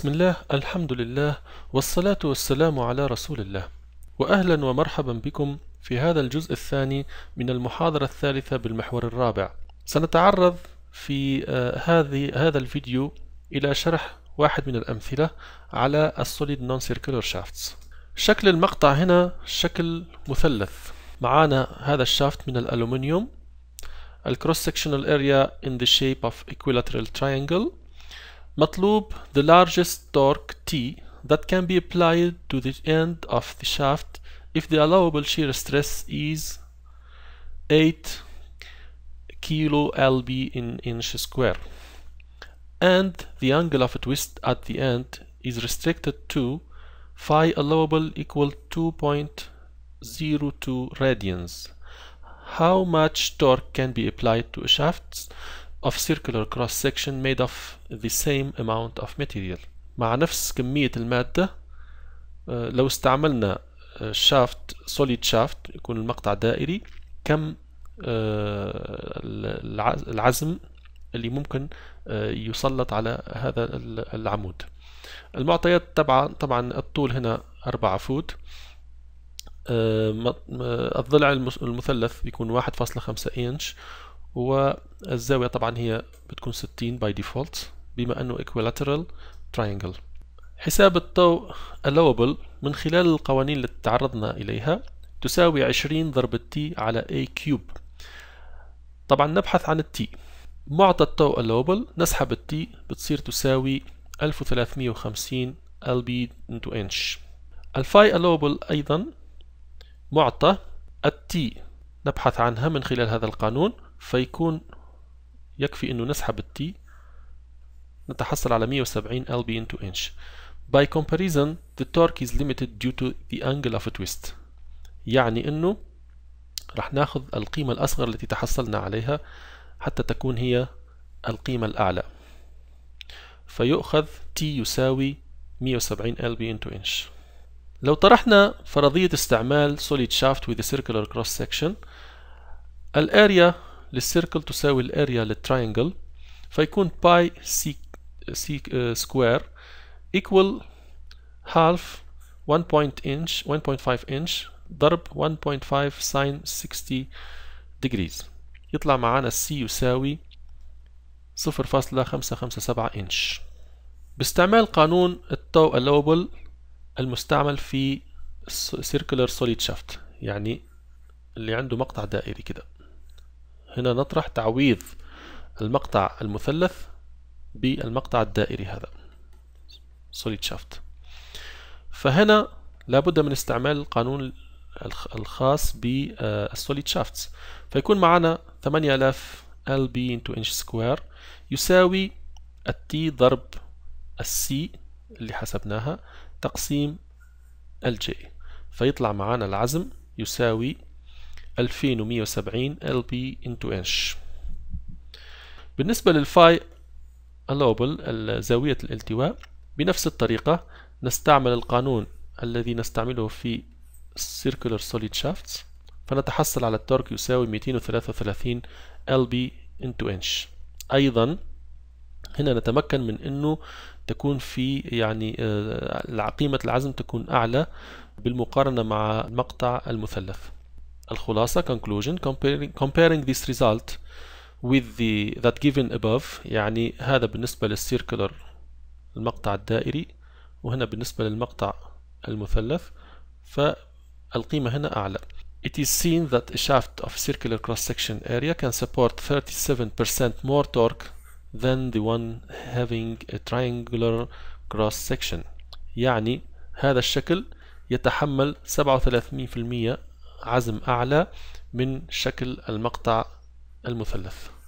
بسم الله الحمد لله والصلاة والسلام على رسول الله وأهلا ومرحبا بكم في هذا الجزء الثاني من المحاضرة الثالثة بالمحور الرابع سنتعرض في هذه هذا الفيديو إلى شرح واحد من الأمثلة على السوليد نون سيركولر شافتس شكل المقطع هنا شكل مثلث معانا هذا الشافت من الألومنيوم الكروس sectional area in the shape of equilateral triangle مطلوب the largest torque T that can be applied to the end of the shaft if the allowable shear stress is 8 kilo lb in inch square and the angle of twist at the end is restricted to phi allowable equal 2.02 radians how much torque can be applied to a shaft of circular cross section made of the same amount of material مع نفس كمية المادة آه، لو استعملنا شافت آه، solid shaft يكون المقطع دائري كم آه، العزم اللي ممكن يسلط على هذا العمود المعطيات طبعا طبعا الطول هنا 4 فوت الضلع المثلث بيكون 1.5 انش والزاوية طبعا هي بتكون 60 باي ديفولت بما أنه equilateral triangle حساب الطوء allowable من خلال القوانين التي تعرضنا إليها تساوي 20 ضرب t على a كيوب طبعا نبحث عن التي معطى الطوء allowable نسحب التي بتصير تساوي 1350 LB into inch الفاي allowable أيضا معطى التي نبحث عنها من خلال هذا القانون فيكون يكفي انه نسحب التي نتحصل على 170 lb into inch by comparison the torque is limited due to the angle of a twist يعني انه راح ناخذ القيمة الأصغر التي تحصلنا عليها حتى تكون هي القيمة الأعلى فيؤخذ T يساوي 170 lb into inch لو طرحنا فرضية استعمال solid shaft with a circular cross section الاريا للسيركل تساوي الاريا للتراينجل فيكون باي سي سي سكوير ايكوال هالف 1 انش 1.5 انش ضرب 1.5 ساين 60 ديجريز يطلع معانا السي يساوي 0.557 انش باستعمال قانون التو الاوبل المستعمل في circular solid shaft يعني اللي عنده مقطع دائري كده هنا نطرح تعويض المقطع المثلث بالمقطع الدائري هذا سوليد شافت فهنا لابد من استعمال القانون الخاص بالسوليد آه، شافت فيكون معنا 8000 LB into inch square يساوي التي ضرب السي اللي حسبناها تقسيم الجي فيطلع معنا العزم يساوي 2170 LB into inch بالنسبة للفاي allowable زاوية الالتواء بنفس الطريقة نستعمل القانون الذي نستعمله في circular solid shafts فنتحصل على التورك يساوي 233 LB into inch أيضا هنا نتمكن من أنه تكون في يعني آه، قيمة العزم تكون أعلى بالمقارنة مع المقطع المثلث الخلاصة conclusion comparing, comparing this result with the that given above يعني هذا بالنسبة للcircular المقطع الدائري وهنا بالنسبة للمقطع المثلث فالقيمة هنا أعلى It is seen that a shaft of circular cross-section area can support 37% more torque than the one having a triangular cross-section يعني هذا الشكل يتحمل 37% عزم أعلى من شكل المقطع المثلث